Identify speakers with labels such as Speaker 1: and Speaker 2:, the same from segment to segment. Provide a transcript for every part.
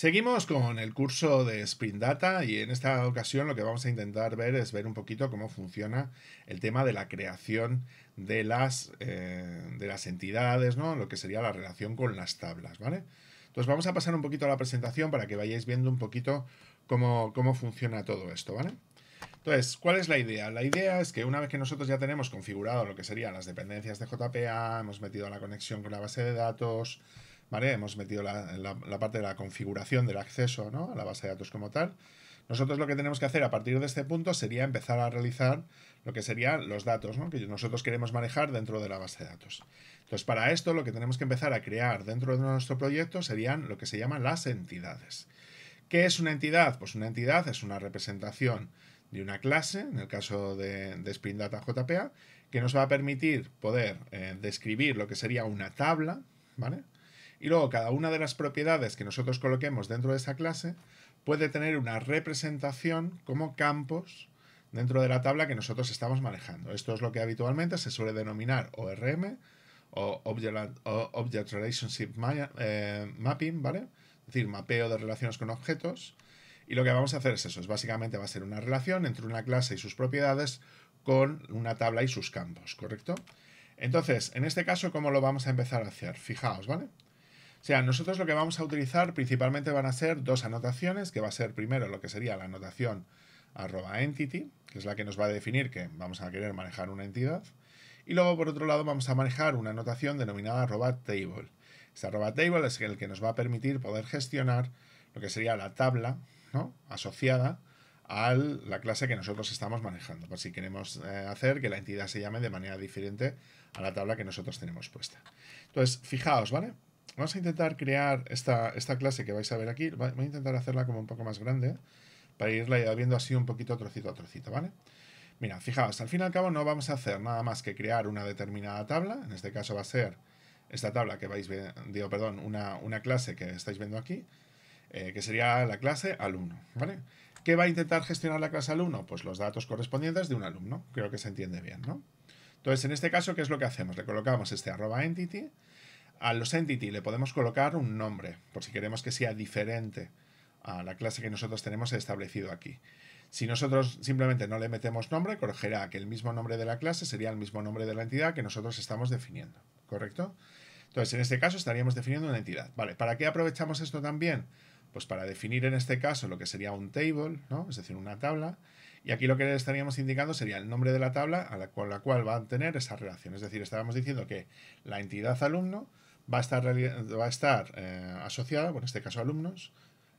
Speaker 1: Seguimos con el curso de Spring Data y en esta ocasión lo que vamos a intentar ver es ver un poquito cómo funciona el tema de la creación de las, eh, de las entidades, ¿no? lo que sería la relación con las tablas. ¿vale? Entonces vamos a pasar un poquito a la presentación para que vayáis viendo un poquito cómo, cómo funciona todo esto. ¿vale? Entonces, ¿cuál es la idea? La idea es que una vez que nosotros ya tenemos configurado lo que serían las dependencias de JPA, hemos metido la conexión con la base de datos, Hemos metido la, parte de la configuración del acceso a la base de datos como tal. Nosotros lo que tenemos que hacer a partir de este punto sería empezar a realizar lo que serían los datos que nosotros queremos manejar dentro de la base de datos. Entonces, para esto lo que tenemos que empezar a crear dentro de nuestro proyecto serían lo que se llaman las entidades. ¿Qué es una entidad? Pues una entidad es una representación de una clase, en el caso de, Spring Data JPA, que nos va a permitir poder eh, describir lo que sería una tabla, ¿vale? Y luego cada una de las propiedades que nosotros coloquemos dentro de esa clase puede tener una representación como campos dentro de la tabla que nosotros estamos manejando. Esto es lo que habitualmente se suele denominar ORM o Object, Relationship eh, Mapping, ¿vale? Es decir, mapeo de relaciones con objetos. Y lo que vamos a hacer es eso, es básicamente va a ser una relación entre una clase y sus propiedades con una tabla y sus campos, ¿correcto? Entonces, en este caso, ¿cómo lo vamos a empezar a hacer? Fijaos, ¿vale? O sea, nosotros lo que vamos a utilizar principalmente van a ser dos anotaciones, que va a ser primero lo que sería la anotación arroba entity, que es la que nos va a definir que vamos a querer manejar una entidad. Y luego, por otro lado, vamos a manejar una anotación denominada arroba table. Esta arroba table es el que nos va a permitir poder gestionar lo que sería la tabla asociada a la clase que nosotros estamos manejando, por si queremos eh, hacer que la entidad se llame de manera diferente a la tabla que nosotros tenemos puesta. Entonces, fijaos, ¿vale? vamos a intentar crear esta, esta clase que vais a ver aquí. Voy a intentar hacerla como un poco más grande ¿eh? para irla viendo así un poquito trocito a trocito, ¿vale? Mira, fijaos, al fin y al cabo no vamos a hacer nada más que crear una determinada tabla. En este caso va a ser esta tabla que vais digo, perdón, una, clase que estáis viendo aquí, eh, que sería la clase alumno, ¿vale? ¿Qué va a intentar gestionar la clase alumno? Pues los datos correspondientes de un alumno. Creo que se entiende bien, ¿no? Entonces, en este caso, ¿qué es lo que hacemos? Le colocamos este arroba entity, a los entity le podemos colocar un nombre, por si queremos que sea diferente a la clase que nosotros tenemos establecido aquí. Si nosotros simplemente no le metemos nombre, corregirá que el mismo nombre de la clase sería el mismo nombre de la entidad que nosotros estamos definiendo, ¿correcto? Entonces, en este caso estaríamos definiendo una entidad. Vale, ¿para qué aprovechamos esto también? Pues para definir en este caso lo que sería un table, ¿no? Es decir, una tabla. Y aquí lo que le estaríamos indicando sería el nombre de la tabla a la, con la cual va a tener esa relación. Es decir, estábamos diciendo que la entidad alumno va a estar, va eh, en este caso alumnos,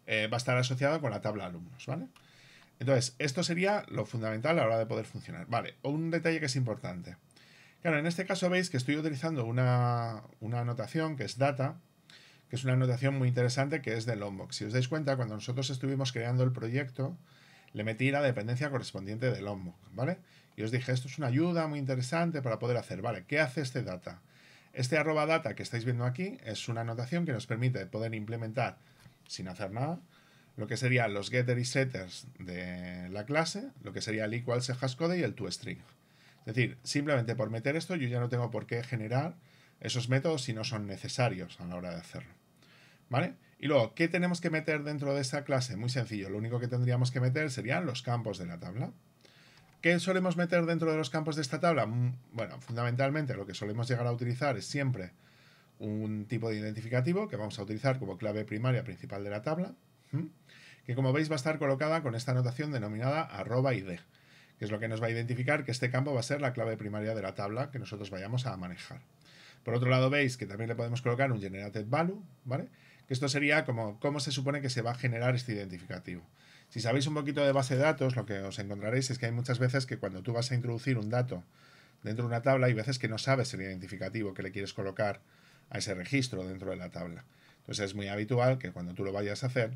Speaker 1: eh, va a estar asociado con la tabla alumnos, ¿vale? Entonces, esto sería lo fundamental a la hora de poder funcionar. Vale, un detalle que es importante. Claro, en este caso veis que estoy utilizando una, anotación que es data, que es una anotación muy interesante que es de Lombok. Si os dais cuenta, cuando nosotros estuvimos creando el proyecto, le metí la dependencia correspondiente de Lombok, ¿vale? Y os dije, esto es una ayuda muy interesante para poder hacer, ¿vale? ¿Qué hace este data? Este arroba data que estáis viendo aquí es una anotación que nos permite poder implementar sin hacer nada lo que serían los getter y setters de la clase, lo que sería el equals el hashcode y el toString. Es decir, simplemente por meter esto yo ya no tengo por qué generar esos métodos si no son necesarios a la hora de hacerlo. ¿Vale? Y luego, ¿qué tenemos que meter dentro de esta clase? Muy sencillo, lo único que tendríamos que meter serían los campos de la tabla. ¿Qué solemos meter dentro de los campos de esta tabla? Mm, bueno, fundamentalmente lo que solemos llegar a utilizar es siempre un tipo de identificativo que vamos a utilizar como clave primaria principal de la tabla, que como veis va a estar colocada con esta anotación denominada arroba id, que es lo que nos va a identificar que este campo va a ser la clave primaria de la tabla que nosotros vayamos a manejar. Por otro lado veis que también le podemos colocar un generated value, ¿vale? Que esto sería como cómo se supone que se va a generar este identificativo. Si sabéis un poquito de base de datos, lo que os encontraréis es que hay muchas veces que cuando tú vas a introducir un dato dentro de una tabla, hay veces que no sabes el identificativo que le quieres colocar a ese registro dentro de la tabla. Entonces es muy habitual que cuando tú lo vayas a hacer,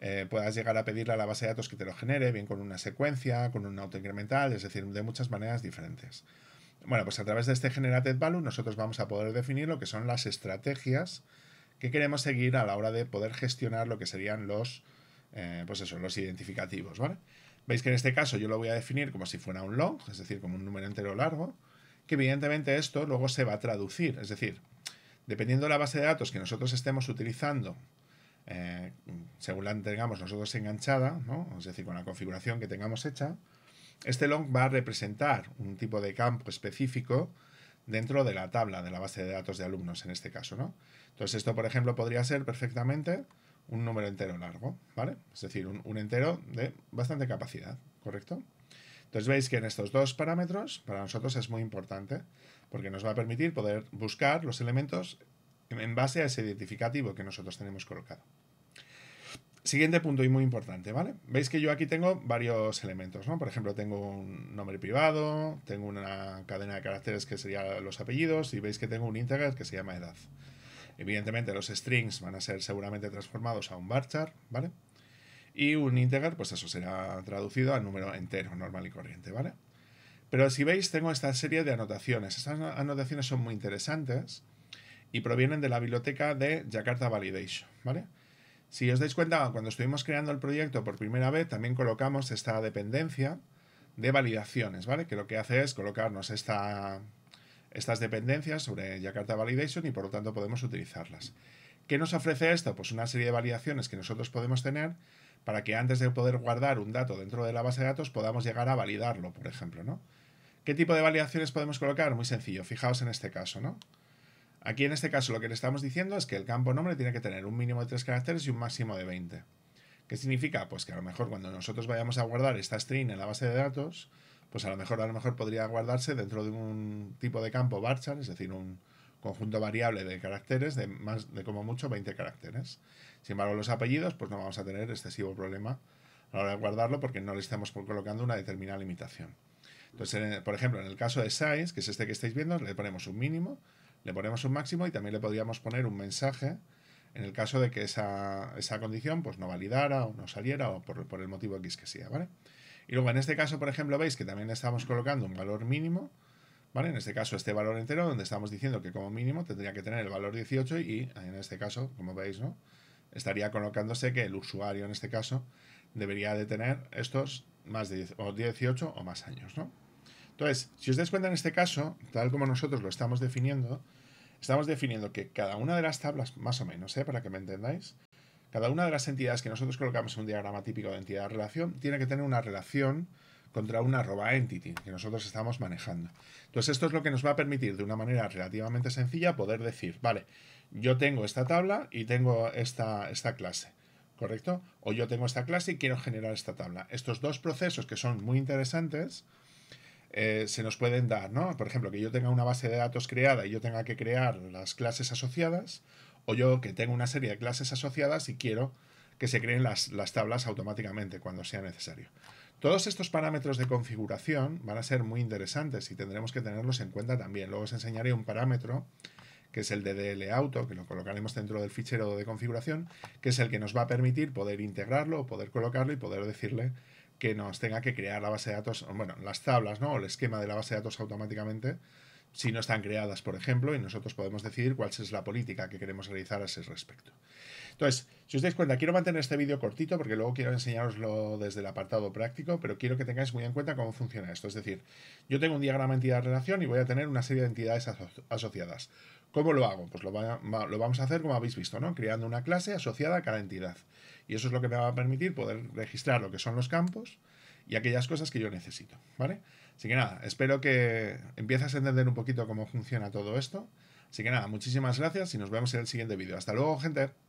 Speaker 1: eh, puedas llegar a pedirle a la base de datos que te lo genere, bien con una secuencia, con un auto incremental, es decir, de muchas maneras diferentes. Bueno, pues a través de este Generated Value nosotros vamos a poder definir lo que son las estrategias que queremos seguir a la hora de poder gestionar lo que serían los eh, pues eso, los identificativos, ¿vale? Veis que en este caso yo lo voy a definir como si fuera un long, es decir, como un número entero largo, que evidentemente esto luego se va a traducir, es decir, dependiendo de la base de datos que nosotros estemos utilizando, eh, según la tengamos nosotros enganchada, ¿no? es decir, con la configuración que tengamos hecha, este long va a representar un tipo de campo específico dentro de la tabla de la base de datos de alumnos en este caso. ¿no? Entonces esto, por ejemplo, podría ser perfectamente un número entero largo, ¿vale? Es decir, un, entero de bastante capacidad, ¿correcto? Entonces veis que en estos dos parámetros para nosotros es muy importante porque nos va a permitir poder buscar los elementos en base a ese identificativo que nosotros tenemos colocado. Siguiente punto y muy importante, ¿vale? Veis que yo aquí tengo varios elementos, ¿no? Por ejemplo, tengo un nombre privado, tengo una cadena de caracteres que serían los apellidos y veis que tengo un integer que se llama edad. Evidentemente los strings van a ser seguramente transformados a un varchar, ¿vale? Y un integer, pues eso será traducido al número entero, normal y corriente, ¿vale? Pero si veis, tengo esta serie de anotaciones. Estas anotaciones son muy interesantes y provienen de la biblioteca de Jakarta Validation, ¿vale? Si os dais cuenta, cuando estuvimos creando el proyecto por primera vez, también colocamos esta dependencia de validaciones, ¿vale? Que lo que hace es colocarnos esta estas dependencias sobre Jakarta Validation y por lo tanto podemos utilizarlas. ¿Qué nos ofrece esto? Pues una serie de validaciones que nosotros podemos tener para que antes de poder guardar un dato dentro de la base de datos podamos llegar a validarlo, por ejemplo, ¿no? ¿Qué tipo de validaciones podemos colocar? Muy sencillo, fijaos en este caso, ¿no? Aquí en este caso lo que le estamos diciendo es que el campo nombre tiene que tener un mínimo de tres caracteres y un máximo de 20. ¿Qué significa? Pues que a lo mejor cuando nosotros vayamos a guardar esta string en la base de datos, pues a lo mejor a lo mejor podría guardarse dentro de un tipo de campo varchar, es decir, un conjunto variable de caracteres de más de como mucho 20 caracteres. Sin embargo, los apellidos pues no vamos a tener excesivo problema a la hora de guardarlo porque no le estamos colocando una determinada limitación. Entonces, por ejemplo, en el caso de size, que es este que estáis viendo, le ponemos un mínimo, le ponemos un máximo y también le podríamos poner un mensaje en el caso de que esa, condición pues, no validara o no saliera o por, por el motivo X que sea, ¿vale? Y luego en este caso, por ejemplo, veis que también estamos colocando un valor mínimo, ¿vale? En este caso este valor entero, donde estamos diciendo que como mínimo tendría que tener el valor 18 y en este caso, como veis, ¿no? Estaría colocándose que el usuario en este caso debería de tener estos más de o 18 o más años, ¿no? Entonces, si os dais cuenta en este caso, tal como nosotros lo estamos definiendo, estamos definiendo que cada una de las tablas, más o menos, ¿eh? para que me entendáis, cada una de las entidades que nosotros colocamos en un diagrama típico de entidad-relación tiene que tener una relación contra una arroba entity que nosotros estamos manejando. Entonces esto es lo que nos va a permitir de una manera relativamente sencilla poder decir, vale, yo tengo esta tabla y tengo esta, esta clase. ¿correcto? O yo tengo esta clase y quiero generar esta tabla. Estos dos procesos que son muy interesantes eh, se nos pueden dar, ¿no? Por ejemplo, que yo tenga una base de datos creada y yo tenga que crear las clases asociadas, o yo que tengo una serie de clases asociadas y quiero que se creen las, tablas automáticamente cuando sea necesario. Todos estos parámetros de configuración van a ser muy interesantes y tendremos que tenerlos en cuenta también. Luego os enseñaré un parámetro que es el DDL auto, que lo colocaremos dentro del fichero de configuración, que es el que nos va a permitir poder integrarlo, poder colocarlo y poder decirle que nos tenga que crear la base de datos, bueno, las tablas, ¿no? O el esquema de la base de datos automáticamente si no están creadas, por ejemplo, y nosotros podemos decidir cuál es la política que queremos realizar a ese respecto. Entonces, si os dais cuenta, quiero mantener este vídeo cortito porque luego quiero enseñaroslo desde el apartado práctico, pero quiero que tengáis muy en cuenta cómo funciona esto. Es decir, yo tengo un diagrama de entidad-relación y voy a tener una serie de entidades asociadas. ¿Cómo lo hago? Pues lo, lo, vamos a hacer como habéis visto, ¿no? Creando una clase asociada a cada entidad. Y eso es lo que me va a permitir poder registrar lo que son los campos, y aquellas cosas que yo necesito, ¿vale? Así que nada, espero que empieces a entender un poquito cómo funciona todo esto. Así que nada, muchísimas gracias y nos vemos en el siguiente vídeo. Hasta luego, gente.